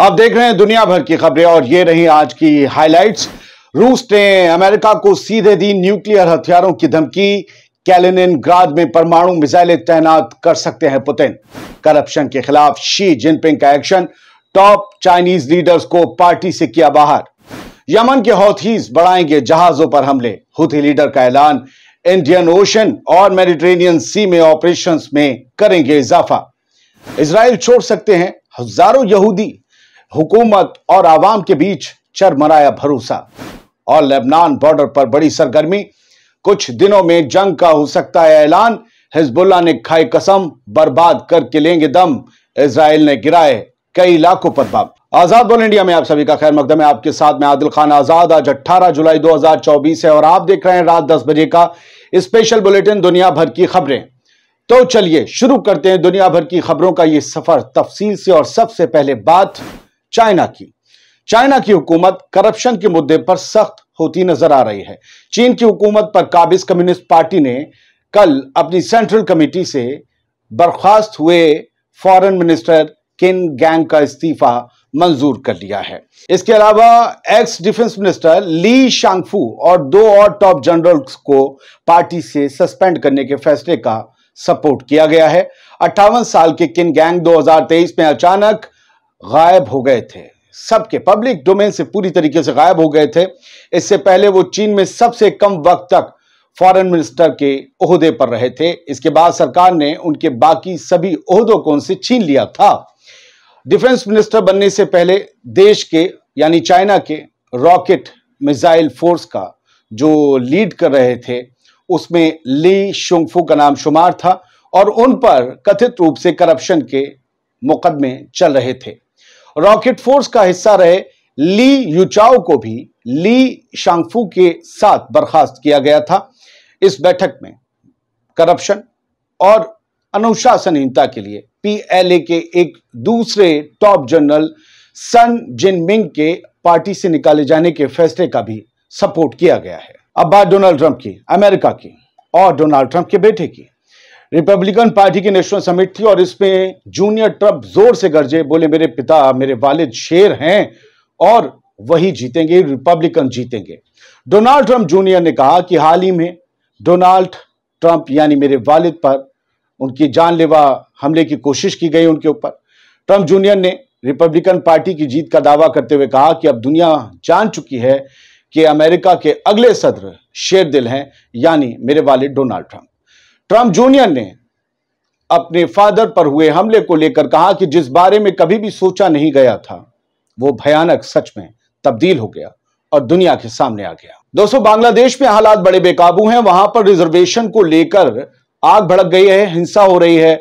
आप देख रहे हैं दुनिया भर की खबरें और ये रही आज की हाइलाइट्स रूस ने अमेरिका को सीधे दी न्यूक्लियर हथियारों की धमकी कैलिन ग्राद में परमाणु मिसाइलें तैनात कर सकते हैं पुतिन करप्शन के खिलाफ शी जिनपिंग का एक्शन टॉप चाइनीज लीडर्स को पार्टी से किया बाहर यमन के हौथीज बढ़ाएंगे जहाजों पर हमले हुथी लीडर का ऐलान इंडियन ओशन और मेडिटेरेनियन सी में ऑपरेशंस में करेंगे इजाफा इसराइल छोड़ सकते हैं हजारों यहूदी हुकूमत और आवाम के बीच चरमराया भरोसा और लेबनान बॉर्डर पर बड़ी सरगर्मी कुछ दिनों में जंग का हो सकता है ऐलान हिजबुल्ला ने खाई कसम बर्बाद करके लेंगे दम इसराइल ने गिराए कई इलाकों पर बम आजाद बोल इंडिया में आप सभी का खैर मकदम है आपके साथ में आदिल खान आजाद आज 18 जुलाई 2024 है और आप देख रहे हैं रात 10 बजे का स्पेशल बुलेटिन दुनिया भर की खबरें तो चलिए शुरू करते हैं दुनिया भर की खबरों का ये सफर तफसील से और सबसे पहले बात चाइना की चाइना की हुकूमत करप्शन के मुद्दे पर सख्त होती नजर आ रही है चीन की हुकूमत पर काबिज कम्युनिस्ट पार्टी ने कल अपनी सेंट्रल कमेटी से बर्खास्त हुए फॉरेन मिनिस्टर किन गैंग का इस्तीफा मंजूर कर लिया है इसके अलावा ex defence minister Li Shangfu और दो और टॉप जनरल्स को पार्टी से सस्पेंड करने के फैसले का सपोर्ट किया गया है अट्ठावन साल के किन गैंग 2023 में अचानक गायब हो गए थे सबके पब्लिक डोमेन से पूरी तरीके से गायब हो गए थे इससे पहले वो चीन में सबसे कम वक्त तक फॉरेन मिनिस्टर के अहदे पर रहे थे इसके बाद सरकार ने उनके बाकी सभी अहदों को उनसे छीन लिया था डिफेंस मिनिस्टर बनने से पहले देश के यानी चाइना के रॉकेट मिसाइल फोर्स का जो लीड कर रहे थे उसमें ली शुंगफू का नाम शुमार था और उन पर कथित रूप से करप्शन के मुकदमे चल रहे थे रॉकेट फोर्स का हिस्सा रहे ली युचाओ को भी ली शांगफू के साथ बर्खास्त किया गया था इस बैठक में करप्शन और अनुशासनहीनता के लिए पीएलए के एक दूसरे टॉप जनरल सन जिनमिंग के पार्टी से निकाले जाने के फैसले का भी सपोर्ट किया गया है अब बात डोनाल्ड ट्रंप की अमेरिका की और डोनाल्ड ट्रंप के बेटे की रिपब्लिकन पार्टी की नेशनल समिट थी और इसमें जूनियर ट्रंप जोर से गरजे बोले मेरे पिता मेरे वालिद शेर हैं और वही जीतेंगे रिपब्लिकन जीतेंगे डोनाल्ड ट्रंप जूनियर ने कहा कि हाल ही में डोनाल्ड ट्रंप यानी मेरे वालिद पर उनकी जानलेवा हमले की कोशिश की गई उनके ऊपर ट्रंप जूनियर ने रिपब्लिकन पार्टी की जीत का दावा करते हुए कहा कि अब दुनिया जान चुकी है कि अमेरिका के अगले सदर शेर दिल हैं यानी मेरे वालिद डोनाल्ड ट्रंप ट्रंप जूनियर ने अपने फादर पर हुए हमले को लेकर कहा कि जिस बारे में कभी भी सोचा नहीं गया था वो भयानक सच में तब्दील हो गया और दुनिया के सामने आ गया दोस्तों बांग्लादेश में हालात बड़े बेकाबू हैं वहां पर रिजर्वेशन को लेकर आग भड़क गई है हिंसा हो रही है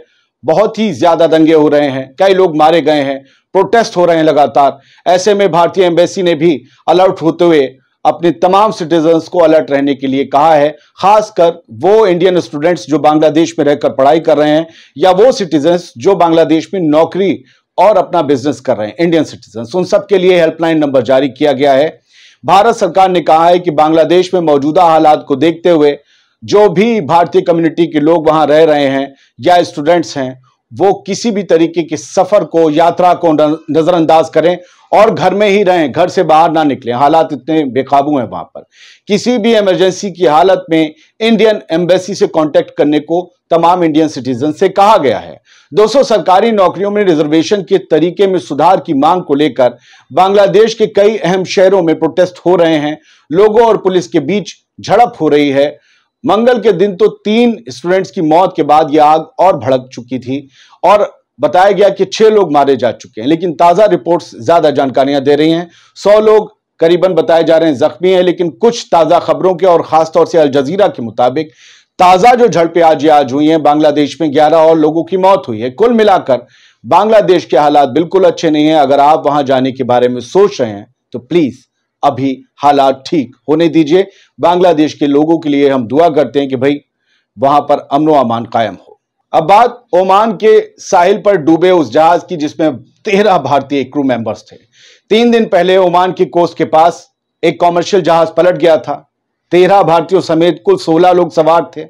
बहुत ही ज्यादा दंगे हो रहे हैं कई लोग मारे गए हैं प्रोटेस्ट हो रहे हैं लगातार ऐसे में भारतीय एम्बेसी ने भी अलर्ट होते हुए अपने तमाम सिटीजन्स को अलर्ट रहने के लिए कहा है खासकर वो इंडियन स्टूडेंट्स जो बांग्लादेश में रहकर पढ़ाई कर रहे हैं या वो सिटीजन्स जो बांग्लादेश में नौकरी और अपना बिजनेस कर रहे हैं इंडियन सिटीजन उन सबके लिए हेल्पलाइन नंबर जारी किया गया है भारत सरकार ने कहा है कि बांग्लादेश में मौजूदा हालात को देखते हुए जो भी भारतीय कम्युनिटी के लोग वहां रह रहे हैं या स्टूडेंट्स हैं वो किसी भी तरीके के सफर को यात्रा को नज़रअंदाज करें और घर में ही रहें घर से बाहर ना निकलें हालात इतने बेकाबू हैं वहां पर किसी भी इमरजेंसी की हालत में इंडियन एम्बेसी से कांटेक्ट करने को तमाम इंडियन सिटीजन से कहा गया है दोस्तों सरकारी नौकरियों में रिजर्वेशन के तरीके में सुधार की मांग को लेकर बांग्लादेश के कई अहम शहरों में प्रोटेस्ट हो रहे हैं लोगों और पुलिस के बीच झड़प हो रही है मंगल के दिन तो तीन स्टूडेंट्स की मौत के बाद यह आग और भड़क चुकी थी और बताया गया कि छह लोग मारे जा चुके हैं लेकिन ताज़ा रिपोर्ट्स ज़्यादा जानकारियां दे रही हैं सौ लोग करीबन बताए जा रहे हैं जख्मी हैं लेकिन कुछ ताज़ा खबरों के और ख़ासतौर से अल जजीरा के मुताबिक ताज़ा जो झड़पें आज आज हुई हैं बांग्लादेश में ग्यारह और लोगों की मौत हुई है कुल मिलाकर बांग्लादेश के हालात बिल्कुल अच्छे नहीं है अगर आप वहां जाने के बारे में सोच रहे हैं तो प्लीज़ अभी हालात ठीक होने दीजिए बांग्लादेश के लोगों के लिए हम दुआ करते हैं कि भाई वहां पर अमनो अमान कायम हो अब बात ओमान के साहिल पर डूबे उस जहाज की जिसमें तेरह भारतीय क्रू मेंबर्स थे तीन दिन पहले ओमान की कोस्ट के पास एक कॉमर्शियल जहाज पलट गया था तेरह भारतीयों समेत कुल सोलह लोग सवार थे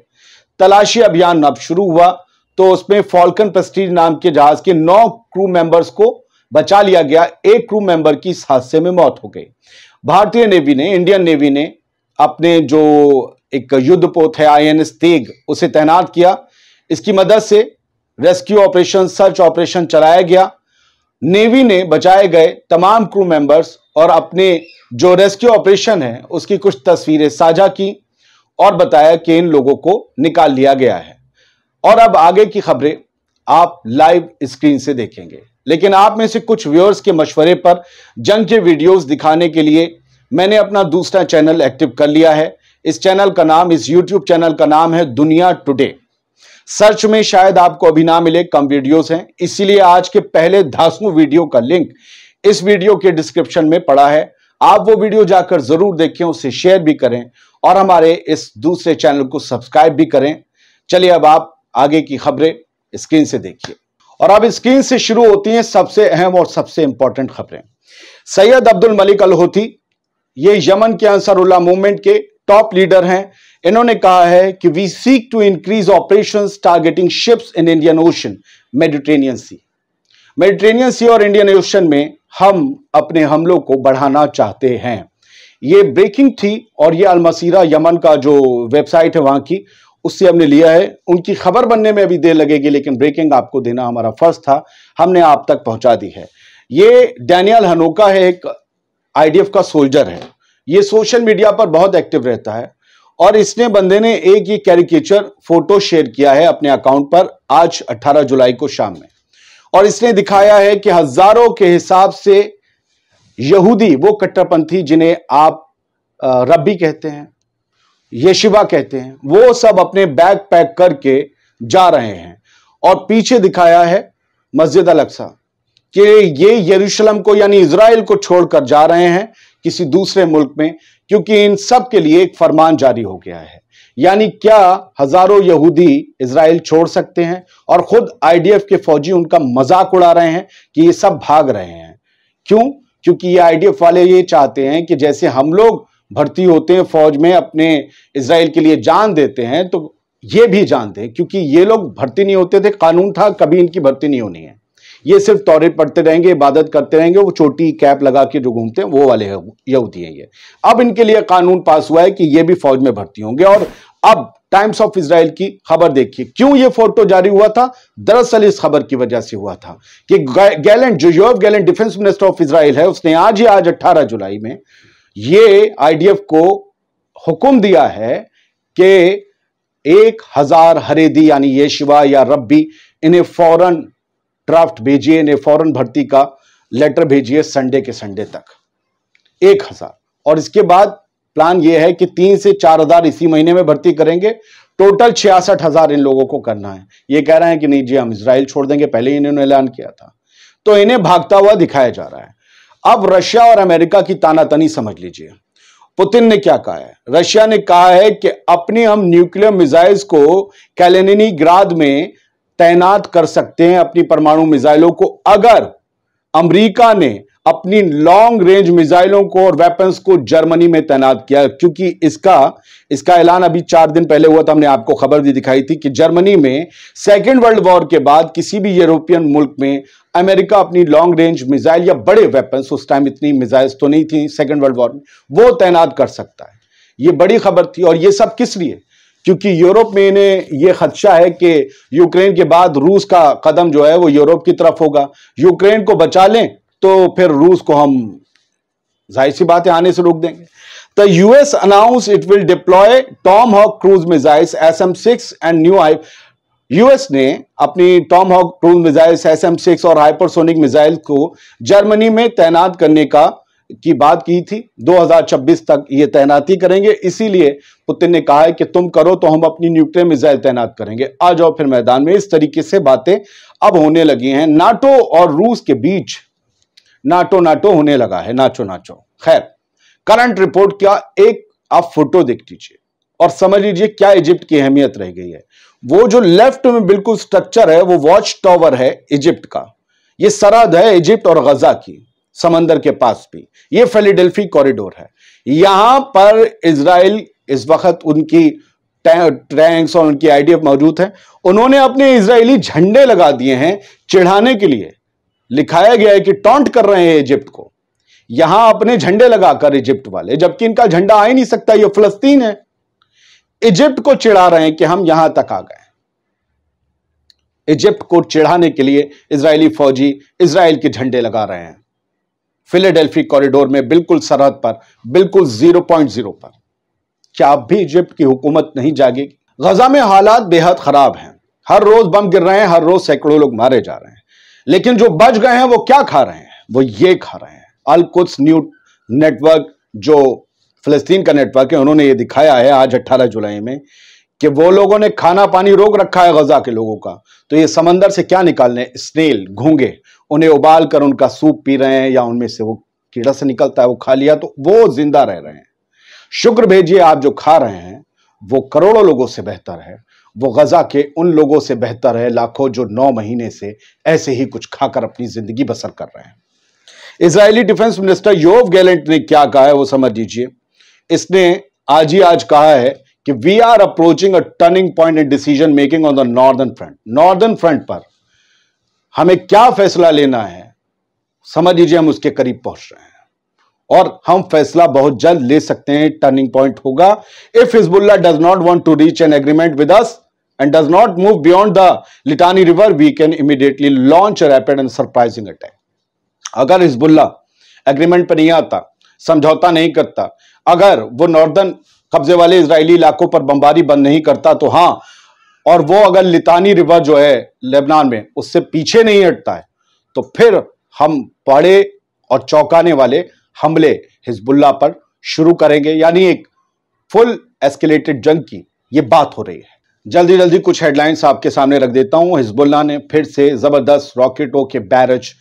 तलाशी अभियान अब शुरू हुआ तो उसमें फॉल्कन प्रेस्टीज नाम के जहाज के नौ क्रू मेंबर्स को बचा लिया गया एक क्रू मेंबर की इस हादसे में मौत हो गई भारतीय नेवी ने इंडियन नेवी ने अपने जो एक युद्ध पोत है आई एन एस तेग उसे तैनात किया इसकी मदद से रेस्क्यू ऑपरेशन सर्च ऑपरेशन चलाया गया नेवी ने बचाए गए तमाम क्रू मेंबर्स और अपने जो रेस्क्यू ऑपरेशन है उसकी कुछ तस्वीरें साझा की और बताया कि इन लोगों को निकाल लिया गया है और अब आगे की खबरें आप लाइव स्क्रीन से देखेंगे लेकिन आप में से कुछ व्यूअर्स के मशवरे पर जंग के वीडियोस दिखाने के लिए मैंने अपना दूसरा चैनल एक्टिव कर लिया है इस चैनल का नाम इस यूट्यूब चैनल का नाम है दुनिया टुडे सर्च में शायद आपको अभी ना मिले कम वीडियोस हैं इसीलिए आज के पहले धासू वीडियो का लिंक इस वीडियो के डिस्क्रिप्शन में पड़ा है आप वो वीडियो जाकर जरूर देखें उसे शेयर भी करें और हमारे इस दूसरे चैनल को सब्सक्राइब भी करें चलिए अब आप आगे की खबरें स्क्रीन से देखिए और अब स्क्रीन से शुरू होती हैं सबसे अहम और सबसे इंपॉर्टेंट खबरें सैयद अब्दुल मलिक अलहोती ये यमन के अंसरुल्ला मूवमेंट के टॉप लीडर हैं इन्होंने कहा है कि we seek to increase operation targeting ships in Indian ocean Mediterranean sea Mediterranean sea और इंडियन ओशन में हम अपने हमलों को बढ़ाना चाहते हैं ये ब्रेकिंग थी और ये अलमसीरा यमन का जो वेबसाइट है वहां की उससे हमने लिया है उनकी खबर बनने में अभी देर लगेगी लेकिन ब्रेकिंग आपको देना हमारा फर्ज था हमने आप तक पहुंचा दी है ये डैनियल हनोका है एक आईडीएफ का सोल्जर है ये सोशल मीडिया पर बहुत एक्टिव रहता है और इसने बंदे ने एक ये कैरिकेचर फोटो शेयर किया है अपने अकाउंट पर आज 18 जुलाई को शाम में और इसने दिखाया है कि हजारों के हिसाब से यहूदी वो कट्टरपंथी जिन्हें आप रब्बी कहते हैं यशिवा कहते हैं वो सब अपने बैग पैक करके जा रहे हैं और पीछे दिखाया है मस्जिद अलक्सा कि ये यरूशलम को यानी इसराइल को छोड़कर जा रहे हैं किसी दूसरे मुल्क में क्योंकि इन सब के लिए एक फरमान जारी हो गया है यानी क्या हजारों यहूदी इसराइल छोड़ सकते हैं और खुद आईडीएफ के फौजी उनका मजाक उड़ा रहे हैं कि ये सब भाग रहे हैं क्यों क्योंकि ये आईडीएफ वाले ये चाहते हैं कि जैसे हम लोग भर्ती होते हैं फौज में अपने इसराइल के लिए जान देते हैं तो ये भी जानते हैं क्योंकि ये लोग भर्ती नहीं होते थे कानून था कभी इनकी भर्ती नहीं होनी है ये सिर्फ तौरे पढ़ते रहेंगे इबादत करते रहेंगे वो छोटी कैप लगा के जो घूमते हैं वो वाले यहूदी हैं ये अब इनके लिए कानून पास हुआ है कि ये भी फौज में भर्ती होंगे और अब टाइम्स ऑफ इसराइल की खबर देखिए क्यों ये फोटो जारी हुआ था दरअसल इस खबर की वजह से हुआ था कि गैलेंट जो Yoav Gallant defence minister of Israel है उसने आज ही आज 18 जुलाई में ये आईडीएफ को हुक्म दिया है कि एक हजार हरेदी यानी ये या रब्बी इन्हें फौरन ड्राफ्ट भेजिए ने फॉरन भर्ती का लेटर भेजिए संडे के संडे तक एक हजार और इसके बाद प्लान यह है कि तीन से चार हजार इसी महीने में भर्ती करेंगे टोटल छियासठ हजार इन लोगों को करना है ये कह रहे हैं कि नहीं जी हम इसराइल छोड़ देंगे पहले ही इन्होंने ऐलान किया था तो इन्हें भागता हुआ दिखाया जा रहा है अब रशिया और अमेरिका की तानातनी समझ लीजिए पुतिन ने क्या कहा है रशिया ने कहा है कि अपने हम न्यूक्लियर मिसाइल्स को कैलेनिनी ग्राद में तैनात कर सकते हैं अपनी परमाणु मिसाइलों को अगर अमेरिका ने अपनी लॉन्ग रेंज मिसाइलों को और वेपन्स को जर्मनी में तैनात किया क्योंकि इसका इसका ऐलान अभी चार दिन पहले हुआ था हमने आपको खबर भी दिखाई थी कि जर्मनी में सेकेंड वर्ल्ड वॉर के बाद किसी भी यूरोपियन मुल्क में अमेरिका अपनी लॉन्ग रेंज मिसाइल या बड़े वेपन्स उस टाइम इतनी मिजाइल्स तो नहीं थी सेकेंड वर्ल्ड वॉर में वो तैनात कर सकता है ये बड़ी खबर थी और ये सब किस लिए क्योंकि यूरोप में इन्हें यह खदशा है कि यूक्रेन के बाद रूस का कदम जो है वो यूरोप की तरफ होगा यूक्रेन को बचा लें तो फिर रूस को हम जाहिर सी बातें आने से रोक देंगे The US announced it will deploy Tom Hawk cruise missiles SM-6 and new hype. US ने अपनी Tomahawk cruise missile S M six और हाइपरसोनिक मिसाइल को जर्मनी में तैनात करने का की बात की थी 2026 तक ये तैनाती करेंगे इसीलिए पुतिन ने कहा है कि तुम करो तो हम अपनी न्यूक्लियर मिसाइल तैनात करेंगे आ जाओ फिर मैदान में इस तरीके से बातें अब होने लगी हैं नाटो और रूस के बीच नाटो नाटो होने लगा है नाचो नाचो खैर करंट रिपोर्ट क्या एक आप फोटो देख लीजिए और समझ लीजिए क्या इजिप्ट की अहमियत रह गई है वो जो लेफ्ट में बिल्कुल स्ट्रक्चर है वो वॉच टॉवर है इजिप्ट का ये सरहद है इजिप्ट और गजा की समंदर के पास भी ये फेलिडेल्फी कॉरिडोर है यहां पर इसराइल इस वक्त उनकी टैंक्स और उनकी आईडीएफ मौजूद है उन्होंने अपने इसराइली झंडे लगा दिए हैं चिढ़ाने के लिए लिखाया गया है कि टॉन्ट कर रहे हैं इजिप्ट को यहां अपने झंडे लगाकर इजिप्ट वाले जबकि इनका झंडा आ ही नहीं सकता ये फलस्तीन है इजिप्ट को चिढ़ा रहे हैं कि हम यहां तक आ गए इजिप्ट को चिढ़ाने के लिए इसराइली फौजी इसराइल के झंडे लगा रहे हैं फिलेडेल्फी कॉरिडोर में बिल्कुल सरहद पर बिल्कुल जीरो पॉइंट जीरो पर क्या अब भी इजिप्ट की हुकूमत नहीं जागेगी गजा में हालात बेहद खराब हैं हर रोज बम गिर रहे हैं हर रोज सैकड़ों लोग मारे जा रहे हैं लेकिन जो बच गए हैं वो क्या खा रहे हैं वो ये खा रहे हैं कुछ न्यू नेटवर्क जो फलस्तीन का नेटवर्क है उन्होंने ये दिखाया है आज 18 जुलाई में कि वो लोगों ने खाना पानी रोक रखा है गजा के लोगों का तो ये समंदर से क्या निकालने स्नेल घोंगे उन्हें उबाल कर उनका सूप पी रहे हैं या उनमें से वो कीड़ा से निकलता है वो खा लिया तो वो जिंदा रह रहे हैं शुक्र भेजिए आप जो खा रहे हैं वो करोड़ों लोगों से बेहतर है वो गजा के उन लोगों से बेहतर है लाखों जो नौ महीने से ऐसे ही कुछ खाकर अपनी जिंदगी बसर कर रहे हैं Israeli defence minister Yoav Gallant ने क्या कहा है वो समझ लीजिए इसने आज ही आज कहा है कि we are approaching a turning point in decision making on the northern front northern front पर हमें क्या फैसला लेना है समझ लीजिए हम उसके करीब पहुंच रहे हैं और हम फैसला बहुत जल्द ले सकते हैं टर्निंग पॉइंट होगा if Hezbollah does not want to reach an agreement with us and does not move beyond the Litani river we can immediately launch a rapid and surprising अगर हिजबुल्ला एग्रीमेंट पर नहीं आता समझौता नहीं करता अगर वो नॉर्दर्न कब्जे वाले इजरायली इलाकों पर बमबारी बंद नहीं करता तो हाँ और वो अगर लितानी रिवर जो है लेबनान में उससे पीछे नहीं हटता है तो फिर हम बड़े और चौंकाने वाले हमले हिजबुल्ला पर शुरू करेंगे यानी एक फुल एस्केलेटेड जंग की ये बात हो रही है जल्दी जल्दी कुछ हेडलाइंस आपके सामने रख देता हूं हिजबुल्ला ने फिर से जबरदस्त रॉकेटों के बैरज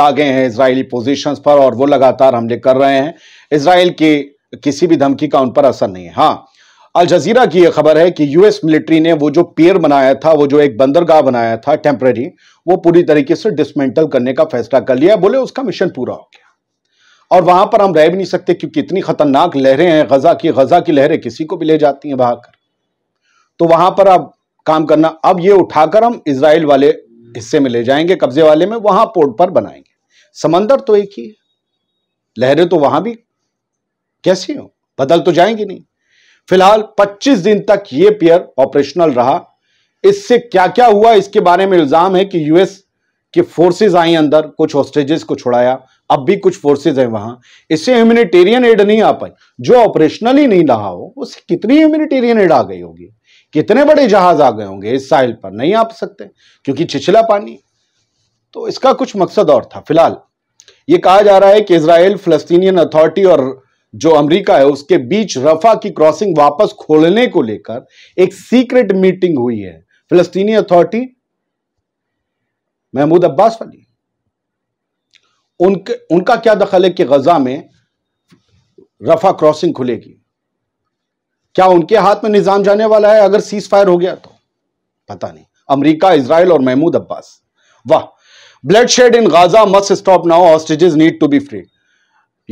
दागे हैं इसराइली पोजिशन पर और वो लगातार हमले कर रहे हैं इसराइल की किसी भी धमकी का उन पर असर नहीं है हाँ अल जजीरा की यह खबर है कि यूएस मिलिट्री ने वो जो पियर बनाया था वो जो एक बंदरगाह बनाया था टेम्प्रेरी वो पूरी तरीके से डिसमेंटल करने का फैसला कर लिया बोले उसका मिशन पूरा हो गया और वहां पर हम रह भी नहीं सकते क्योंकि इतनी खतरनाक लहरें हैं गजा की गजा की लहरें किसी को भी ले जाती हैं बहाकर तो वहां पर अब काम करना अब ये उठाकर हम इसराइल वाले हिस्से में ले जाएंगे कब्जे वाले में वहां पोर्ट पर बनाएंगे समंदर तो एक ही है लहरें तो वहां भी कैसी हो बदल तो जाएंगी नहीं फिलहाल 25 दिन तक यह पेयर ऑपरेशनल रहा इससे क्या क्या हुआ इसके बारे में इल्जाम है कि यूएस के फोर्सेज आई अंदर कुछ होस्टेजेस को छुड़ाया अब भी कुछ फोर्सेज हैं वहां इससे ह्यूमिनिटेरियन एड नहीं आ पाई जो ऑपरेशनल ही नहीं रहा हो उससे कितनी ह्यूमिनिटेरियन एड आ गई होगी कितने बड़े जहाज आ गए होंगे इस साइल पर नहीं आ सकते क्योंकि छिछला पानी तो इसका कुछ मकसद और था फिलहाल यह कहा जा रहा है कि इसराइल फलस्तीनियन अथॉरिटी और जो अमेरिका है उसके बीच रफा की क्रॉसिंग वापस खोलने को लेकर एक सीक्रेट मीटिंग हुई है फिलस्तीनी अथॉरिटी महमूद अब्बास वाली उनके उनका क्या दखल है कि गजा में रफा क्रॉसिंग खुलेगी क्या उनके हाथ में निज़ाम जाने वाला है अगर सीज फायर हो गया तो पता नहीं अमेरिका इसराइल और महमूद अब्बास वाह bloodshed in Gaza must stop now hostages need to be freed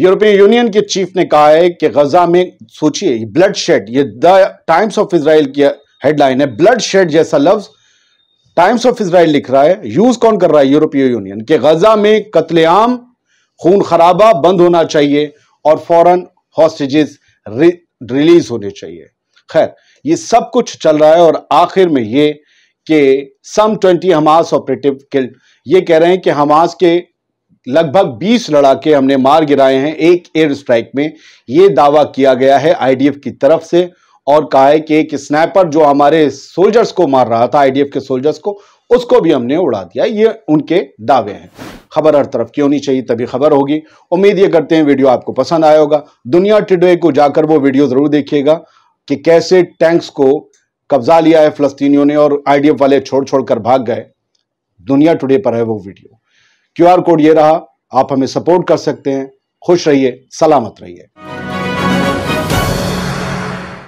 यूरोपीय यूनियन के चीफ ने कहा है कि गजा में सोचिए ब्लड शेड ये द टाइम्स ऑफ इसराइल की हेडलाइन है ब्लड शेड जैसा लफ्ज टाइम्स ऑफ इसराइल लिख रहा है यूज कौन कर रहा है यूरोपीय यूनियन के गजा में कतलेआम खून खराबा बंद होना चाहिए और फॉरन हॉस्टेजेस रिलीज होने चाहिए खैर ये सब कुछ चल रहा है और आखिर में ये कि some twenty Hamas operative killed ये कह रहे हैं कि हमास के लगभग 20 लड़ाके हमने मार गिराए हैं एक एयर स्ट्राइक में ये दावा किया गया है आईडीएफ की तरफ से और कहा है कि एक स्नैपर जो हमारे सोल्जर्स को मार रहा था आईडीएफ के सोल्जर्स को उसको भी हमने उड़ा दिया ये उनके दावे हैं खबर हर तरफ की होनी चाहिए तभी खबर होगी उम्मीद ये करते हैं वीडियो आपको पसंद आया होगा दुनिया टुडे को जाकर वो वीडियो ज़रूर देखिएगा कि कैसे टैंक्स को कब्जा लिया है फलस्तीनियों ने और आईडीएफ वाले छोड़ छोड़ कर भाग गए दुनिया टुडे पर है वो वीडियो क्यूआर कोड ये रहा आप हमें सपोर्ट कर सकते हैं खुश रहिए सलामत रहिए